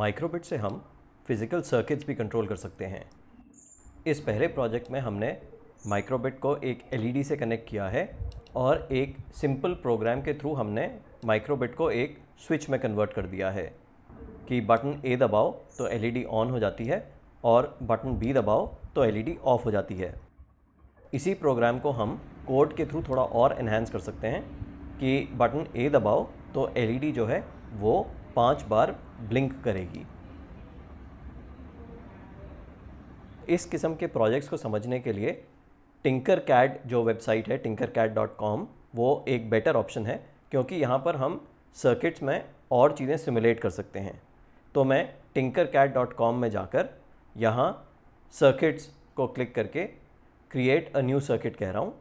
माइक्रोबिट से हम physical circuits भी कंट्रोल कर सकते हैं इस पहले प्रोजेक्ट में हमने माइक्रोबिट को एक एलईडी e से कनेक्ट किया है और एक सिंपल प्रोग्राम के थ्रू हमने माइक्रोबिट को एक स्विच में कन्वर्ट कर दिया है कि बटन ए दबाओ तो एलईडी ऑन e हो जाती है और बटन बी दबाओ तो एलईडी ऑफ e हो जाती है इसी प्रोग्राम को हम कोड के थ्रू थोड़ा और इन्हेंस कर सकते हैं कि बटन ए दबाओ तो एलईडी जो है वो पाँच बार ब्लिंक करेगी इस किस्म के प्रोजेक्ट्स को समझने के लिए टिंकर कैड जो वेबसाइट है टिंकर कैड डॉट कॉम वो एक बेटर ऑप्शन है क्योंकि यहाँ पर हम सर्किट्स में और चीज़ें सिमुलेट कर सकते हैं तो मैं टिंकर कैड डॉट कॉम में जाकर यहाँ सर्किट्स को क्लिक करके क्रिएट अ न्यू सर्किट कह रहा हूँ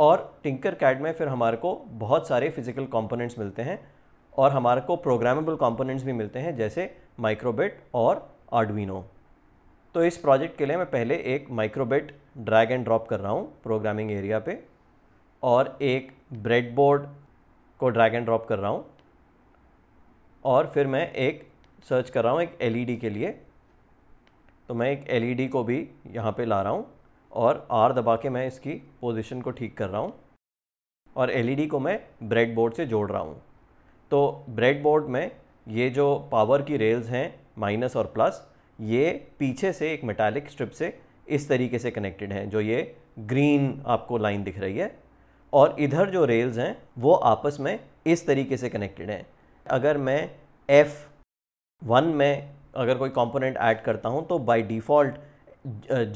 और टिंकर कैड में फिर हमारे को बहुत सारे फिज़िकल कंपोनेंट्स मिलते हैं और हमारे को प्रोग्रामेबल कंपोनेंट्स भी मिलते हैं जैसे माइक्रोबेट और आर्डविनो तो इस प्रोजेक्ट के लिए मैं पहले एक माइक्रोबेट ड्रैग एंड ड्रॉप कर रहा हूँ प्रोग्रामिंग एरिया पे और एक ब्रेडबोर्ड को ड्रैग एंड ड्रॉप कर रहा हूँ और फिर मैं एक सर्च कर रहा हूँ एक एल e के लिए तो मैं एक एल e को भी यहाँ पर ला रहा हूँ और आर दबा के मैं इसकी पोजिशन को ठीक कर रहा हूँ और एलईडी e को मैं ब्रेडबोर्ड से जोड़ रहा हूँ तो ब्रेड बोर्ड में ये जो पावर की रेल्स हैं माइनस और प्लस ये पीछे से एक मेटालिक स्ट्रिप से इस तरीके से कनेक्टेड हैं जो ये ग्रीन आपको लाइन दिख रही है और इधर जो रेल्स हैं वो आपस में इस तरीके से कनेक्टेड हैं अगर मैं एफ़ वन में अगर कोई कंपोनेंट ऐड करता हूँ तो by default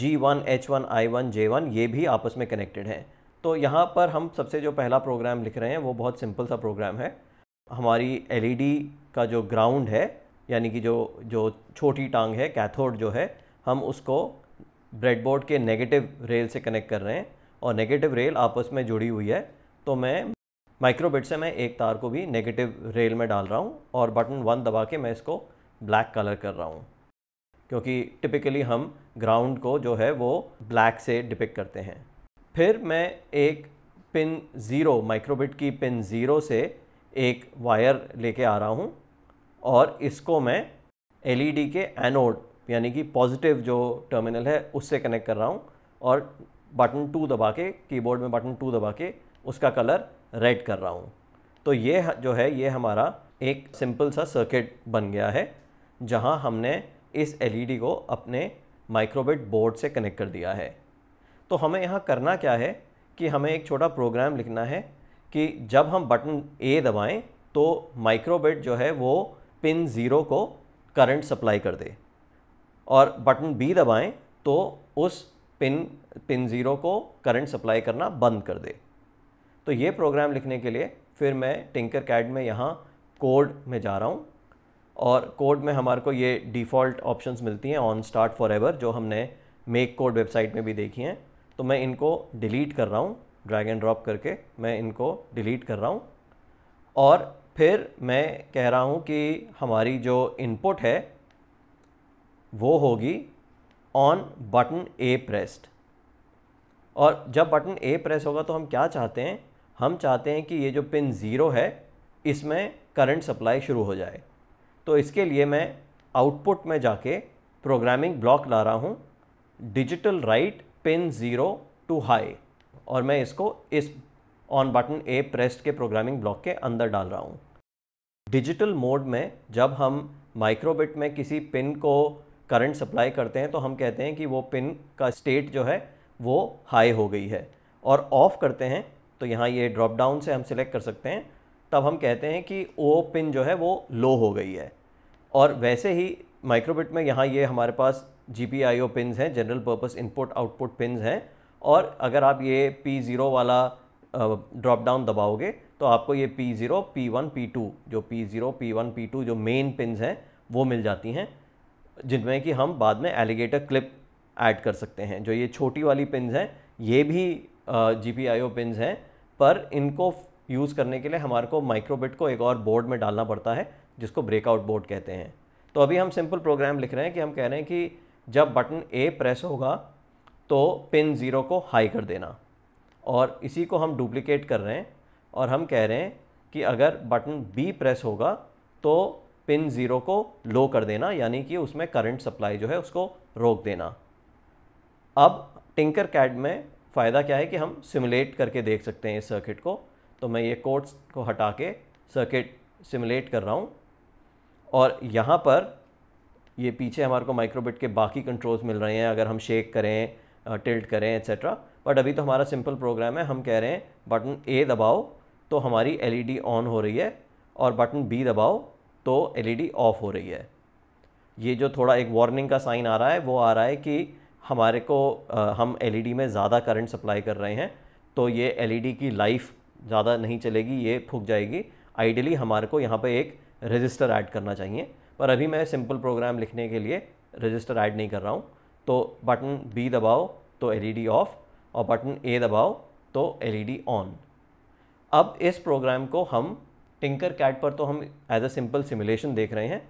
G one H one I one J one ये भी आपस में कनेक्टेड हैं तो यहाँ पर हम सबसे जो पहला प्रोग्राम लिख रहे हैं वो बहुत सिंपल सा प्रोग्राम है हमारी एलईडी e का जो ग्राउंड है यानी कि जो जो छोटी टांग है कैथोड जो है हम उसको ब्रेडबोर्ड के नेगेटिव रेल से कनेक्ट कर रहे हैं और नेगेटिव रेल आपस में जुड़ी हुई है तो मैं माइक्रोबिट से मैं एक तार को भी नेगेटिव रेल में डाल रहा हूँ और बटन वन दबा के मैं इसको ब्लैक कलर कर रहा हूँ क्योंकि टिपिकली हम ग्राउंड को जो है वो ब्लैक से डिपिक करते हैं फिर मैं एक पिन ज़ीरो माइक्रोबिट की पिन ज़ीरो से एक वायर लेके आ रहा हूँ और इसको मैं एलईडी e के एनोड यानी कि पॉजिटिव जो टर्मिनल है उससे कनेक्ट कर रहा हूँ और बटन टू दबा के कीबोर्ड में बटन टू दबा के उसका कलर रेड कर रहा हूँ तो ये जो है ये हमारा एक सिंपल सा सर्किट बन गया है जहाँ हमने इस एलईडी e को अपने माइक्रोबिट बोर्ड से कनेक्ट कर दिया है तो हमें यहाँ करना क्या है कि हमें एक छोटा प्रोग्राम लिखना है कि जब हम बटन ए दबाएं तो माइक्रोबिट जो है वो पिन ज़ीरो को करंट सप्लाई कर दे और बटन बी दबाएं तो उस पिन पिन ज़ीरो को करंट सप्लाई करना बंद कर दे तो ये प्रोग्राम लिखने के लिए फिर मैं टिंकर कैड में यहाँ कोड में जा रहा हूँ और कोड में हमारे को ये डिफ़ॉल्ट ऑप्शंस मिलती हैं ऑन स्टार्ट फॉर एवर जो हमने मेक कोड वेबसाइट में भी देखी हैं तो मैं इनको डिलीट कर रहा हूँ ड्रैग एंड ड्रॉप करके मैं इनको डिलीट कर रहा हूँ और फिर मैं कह रहा हूँ कि हमारी जो इनपुट है वो होगी ऑन बटन ए प्रेस्ड और जब बटन ए प्रेस होगा तो हम क्या चाहते हैं हम चाहते हैं कि ये जो पिन ज़ीरो है इसमें करंट सप्लाई शुरू हो जाए तो इसके लिए मैं आउटपुट में जाके प्रोग्रामिंग ब्लॉक ला रहा हूँ digital write pin zero to high और मैं इसको इस ऑन बटन ए प्रेस के प्रोग्रामिंग ब्लॉक के अंदर डाल रहा हूँ डिजिटल मोड में जब हम माइक्रोबिट में किसी पिन को करंट सप्लाई करते हैं तो हम कहते हैं कि वो पिन का स्टेट जो है वो हाई हो गई है और ऑफ़ करते हैं तो यहाँ ये ड्रॉप डाउन से हम सिलेक्ट कर सकते हैं तब हम कहते हैं कि वो पिन जो है वो लो हो गई है और वैसे ही माइक्रोबिट में यहाँ ये हमारे पास G P I O pin हैं general purpose input output pin हैं और अगर आप ये पी ज़ीरो वाला ड्रॉप डाउन दबाओगे तो आपको ये P zero P one P two जो P zero P one P two जो मेन पिन हैं वो मिल जाती हैं जिनमें कि हम बाद में एलिगेटर क्लिप ऐड कर सकते हैं जो ये छोटी वाली पिन हैं ये भी जी पी आई ओ पिन हैं पर इनको यूज़ करने के लिए हमारे को माइक्रोबिट को एक और बोर्ड में डालना पड़ता है जिसको ब्रेकआउट बोर्ड कहते हैं तो अभी हम सिंपल प्रोग्राम लिख रहे हैं कि हम कह रहे हैं कि जब बटन ए प्रेस होगा तो पिन ज़ीरो को हाई कर देना और इसी को हम डुप्लिकेट कर रहे हैं और हम कह रहे हैं कि अगर बटन बी प्रेस होगा तो पिन ज़ीरो को लो कर देना यानी कि उसमें करंट सप्लाई जो है उसको रोक देना अब टिंकर कैड में फ़ायदा क्या है कि हम सिमुलेट करके देख सकते हैं इस सर्किट को तो मैं ये कोड्स को हटा के सर्किट सिमुलेट कर रहा हूँ और यहाँ पर ये पीछे हमारे को माइक्रोबिट के बाकी कंट्रोल्स मिल रहे हैं अगर हम शेक करें टिल्ट करें एक्सेट्रा बट अभी तो हमारा सिंपल प्रोग्राम है हम कह रहे हैं बटन ए दबाओ तो हमारी एलईडी ऑन e हो रही है और बटन बी दबाओ तो एलईडी ऑफ e हो रही है ये जो थोड़ा एक वार्निंग का साइन आ रहा है वो आ रहा है कि हमारे को आ, हम एलईडी e में ज़्यादा करंट सप्लाई कर रहे हैं तो ये एलईडी की लाइफ ज़्यादा नहीं चलेगी ये फूक जाएगी आइडियली हमारे को यहाँ पे एक रजिस्टर ऐड करना चाहिए पर अभी मैं सिंपल प्रोग्राम लिखने के लिए रजिस्टर ऐड नहीं कर रहा हूँ तो बटन बी दबाओ तो एलईडी ऑफ़ e और बटन ए दबाओ तो एलईडी ऑन e अब इस प्रोग्राम को हम टिंकर कैट पर तो हम एज अ सिंपल सिमुलेशन देख रहे हैं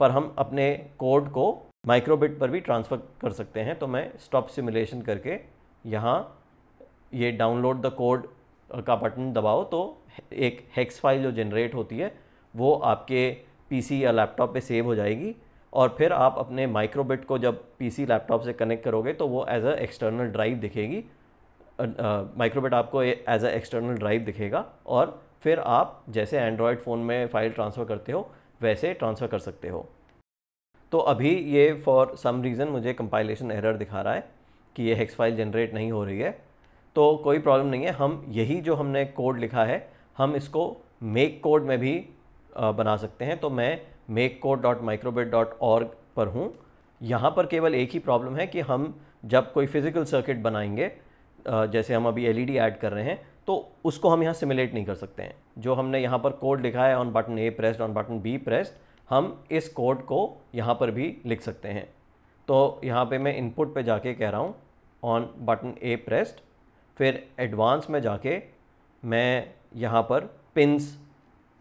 पर हम अपने कोड को माइक्रोबिट पर भी ट्रांसफ़र कर सकते हैं तो मैं स्टॉप सिमुलेशन करके यहाँ ये डाउनलोड द कोड का बटन दबाओ तो एक हेक्स फाइल जो जनरेट होती है वो आपके पीसी या लैपटॉप पे सेव हो जाएगी और फिर आप अपने माइक्रोबिट को जब पीसी लैपटॉप से कनेक्ट करोगे तो वो एज अ एक्सटर्नल ड्राइव दिखेगी माइक्रोबिट आपको एज अ एक्सटर्नल ड्राइव दिखेगा और फिर आप जैसे एंड्रॉयड फ़ोन में फ़ाइल ट्रांसफ़र करते हो वैसे ट्रांसफ़र कर सकते हो तो अभी ये फॉर सम रीज़न मुझे कंपाइलेशन एरर दिखा रहा है कि ये हेक्स फाइल जनरेट नहीं हो रही है तो कोई प्रॉब्लम नहीं है हम यही जो हमने कोड लिखा है हम इसको मेक कोड में भी बना सकते हैं तो मैं make code dot dot org पर हूँ यहाँ पर केवल एक ही प्रॉब्लम है कि हम जब कोई फिज़िकल सर्किट बनाएंगे जैसे हम अभी एल ई ऐड कर रहे हैं तो उसको हम यहाँ सिमुलेट नहीं कर सकते हैं जो हमने यहाँ पर कोड लिखा है on button A pressed on button B pressed हम इस कोड को यहाँ पर भी लिख सकते हैं तो यहाँ पे मैं इनपुट पे जाके कह रहा हूँ ऑन बटन ए प्रेस्ड फिर एडवांस में जाके मैं यहाँ पर पिंस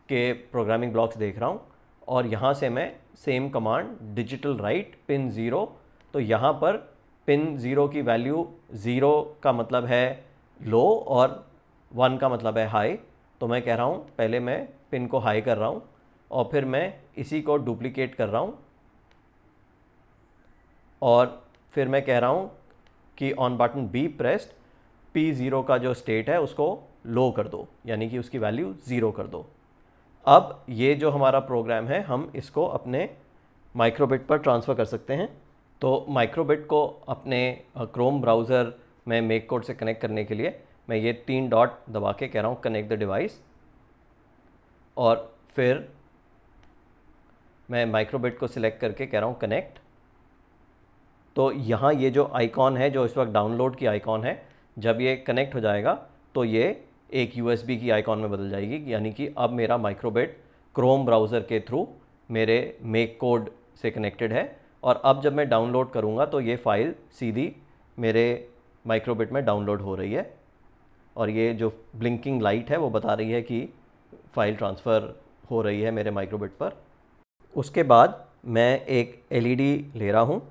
के प्रोग्रामिंग ब्लॉक्स देख रहा हूँ और यहाँ से मैं same command digital write pin zero तो यहाँ पर पिन ज़ीरो की वैल्यू ज़ीरो का मतलब है लो और वन का मतलब है हाई तो मैं कह रहा हूँ पहले मैं पिन को हाई कर रहा हूँ और फिर मैं इसी को डुप्लीकेट कर रहा हूँ और फिर मैं कह रहा हूँ कि on button B pressed P zero का जो स्टेट है उसको लो कर दो यानी कि उसकी वैल्यू ज़ीरो कर दो अब ये जो हमारा प्रोग्राम है हम इसको अपने माइक्रोबिट पर ट्रांसफ़र कर सकते हैं तो माइक्रोबिट को अपने क्रोम ब्राउज़र में मेक कोड से कनेक्ट करने के लिए मैं ये तीन डॉट दबा के कह रहा हूँ कनेक्ट द डिवाइस और फिर मैं माइक्रोबिट को सिलेक्ट करके कह रहा हूँ कनेक्ट तो यहाँ ये जो आइकॉन है जो इस वक्त डाउनलोड की आइकॉन है जब ये कनेक्ट हो जाएगा तो ये एक यू की आइकॉन में बदल जाएगी यानी कि अब मेरा माइक्रोबेट क्रोम ब्राउज़र के थ्रू मेरे मेक कोड से कनेक्टेड है और अब जब मैं डाउनलोड करूँगा तो ये फ़ाइल सीधी मेरे माइक्रोबिट में डाउनलोड हो रही है और ये जो ब्लिंकिंग लाइट है वो बता रही है कि फ़ाइल ट्रांसफ़र हो रही है मेरे माइक्रोबिट पर उसके बाद मैं एक एलईडी e ले रहा हूँ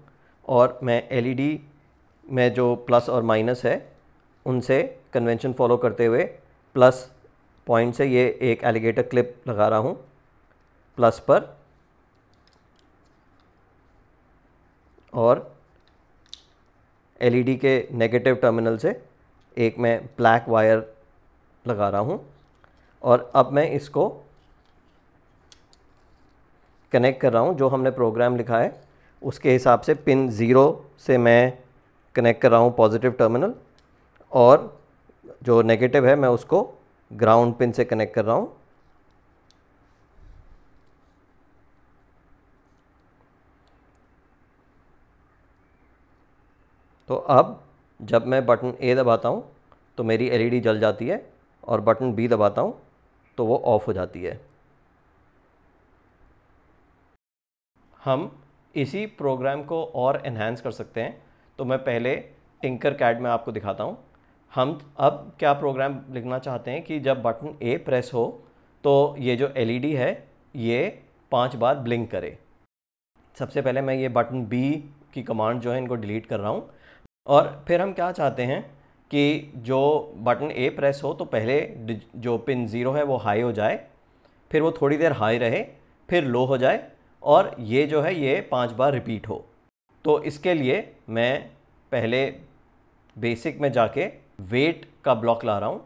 और मैं एलईडी e में जो प्लस और माइनस है उनसे कन्वेंशन फॉलो करते हुए प्लस पॉइंट से ये एक एलिगेटर क्लिप लगा रहा हूँ प्लस पर और एलईडी के नेगेटिव टर्मिनल से एक मैं ब्लैक वायर लगा रहा हूँ और अब मैं इसको कनेक्ट कर रहा हूँ जो हमने प्रोग्राम लिखा है उसके हिसाब से पिन ज़ीरो से मैं कनेक्ट कर रहा हूँ पॉजिटिव टर्मिनल और जो नेगेटिव है मैं उसको ग्राउंड पिन से कनेक्ट कर रहा हूँ तो अब जब मैं बटन ए दबाता हूँ तो मेरी एलईडी e जल जाती है और बटन बी दबाता हूँ तो वो ऑफ़ हो जाती है हम इसी प्रोग्राम को और इन्हेंस कर सकते हैं तो मैं पहले टिंकर कैड में आपको दिखाता हूँ हम अब क्या प्रोग्राम लिखना चाहते हैं कि जब बटन ए प्रेस हो तो ये जो एलईडी e है ये पांच बार ब्लिंक करे सबसे पहले मैं ये बटन बी की कमांड जो है इनको डिलीट कर रहा हूँ और फिर हम क्या चाहते हैं कि जो बटन ए प्रेस हो तो पहले जो पिन ज़ीरो है वो हाई हो जाए फिर वो थोड़ी देर हाई रहे फिर लो हो जाए और ये जो है ये पांच बार रिपीट हो तो इसके लिए मैं पहले बेसिक में जाके वेट का ब्लॉक ला रहा हूँ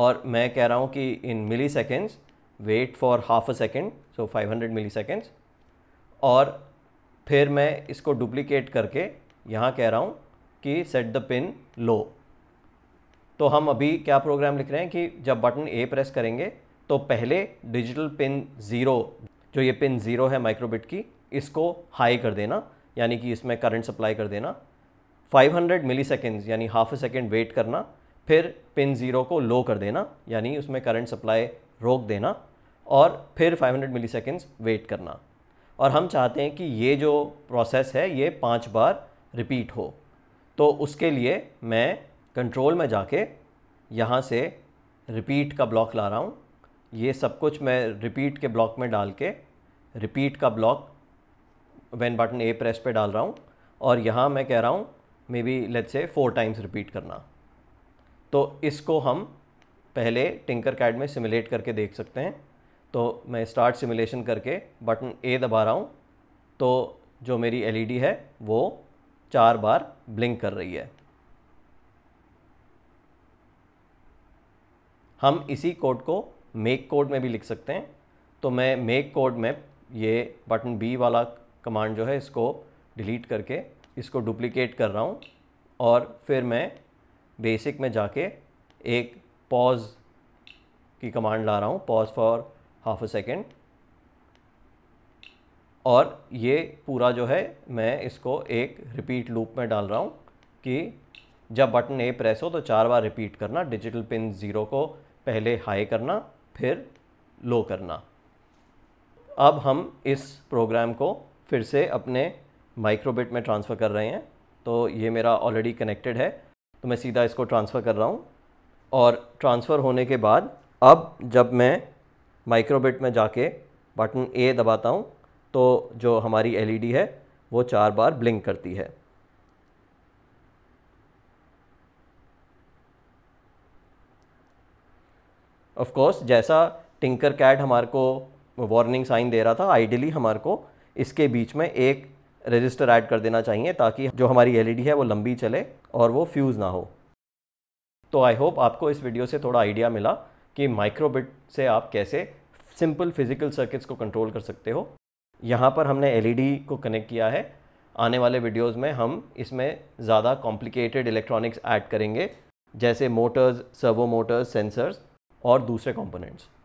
और मैं कह रहा हूँ कि in milliseconds wait for half a second so 500 milliseconds और फिर मैं इसको डुप्लीकेट करके यहाँ कह रहा हूँ कि सेट द पिन लो तो हम अभी क्या प्रोग्राम लिख रहे हैं कि जब बटन ए प्रेस करेंगे तो पहले डिजिटल पिन ज़ीरो जो ये पिन ज़ीरो है माइक्रोबिट की इसको हाई कर देना यानी कि इसमें करंट सप्लाई कर देना 500 सेकेंड्स यानी हाफ ए सेकेंड वेट करना फिर पिन ज़ीरो को लो कर देना यानी उसमें करंट सप्लाई रोक देना और फिर 500 सेकेंड्स वेट करना और हम चाहते हैं कि ये जो प्रोसेस है ये पांच बार रिपीट हो तो उसके लिए मैं कंट्रोल में जाके यहाँ से रिपीट का ब्लॉक ला रहा हूँ ये सब कुछ मैं रिपीट के ब्लॉक में डाल के रिपीट का block when button A press पे डाल रहा हूँ और यहाँ मैं कह रहा हूँ maybe let say four times repeat करना तो इसको हम पहले टिंकर कैड में सिमुलेट करके देख सकते हैं तो मैं स्टार्ट सिमुलेशन करके बटन ए दबा रहा हूँ तो जो मेरी एलईडी e है वो चार बार ब्लिंक कर रही है हम इसी कोड को मेक कोड में भी लिख सकते हैं तो मैं मेक कोड में ये बटन बी वाला कमांड जो है इसको डिलीट करके इसको डुप्लिकेट कर रहा हूँ और फिर मैं बेसिक में जाके एक पॉज की कमांड ला रहा हूँ pause for half a second और ये पूरा जो है मैं इसको एक रिपीट लूप में डाल रहा हूँ कि जब बटन ए प्रेस हो तो चार बार रिपीट करना डिजिटल पिन ज़ीरो को पहले हाई करना फिर लो करना अब हम इस प्रोग्राम को फिर से अपने माइक्रोबिट में ट्रांसफ़र कर रहे हैं तो ये मेरा ऑलरेडी कनेक्टेड है तो मैं सीधा इसको ट्रांसफ़र कर रहा हूँ और ट्रांसफ़र होने के बाद अब जब मैं माइक्रोबिट में जाके बटन ए दबाता हूँ तो जो हमारी एलईडी e है वो चार बार ब्लिंक करती है ऑफ कोर्स जैसा टिंकर कैट हमारे को वार्निंग साइन दे रहा था आइडियली हमारे को इसके बीच में एक रजिस्टर ऐड कर देना चाहिए ताकि जो हमारी एल है वो लंबी चले और वो फ्यूज़ ना हो तो आई होप आपको इस वीडियो से थोड़ा आइडिया मिला कि माइक्रोबिट से आप कैसे सिंपल फिजिकल सर्किट्स को कंट्रोल कर सकते हो यहाँ पर हमने एल को कनेक्ट किया है आने वाले वीडियोस में हम इसमें ज़्यादा कॉम्प्लिकेटेड इलेक्ट्रॉनिक्स ऐड करेंगे जैसे मोटर्स सर्वो मोटर्स सेंसर्स और दूसरे कंपोनेंट्स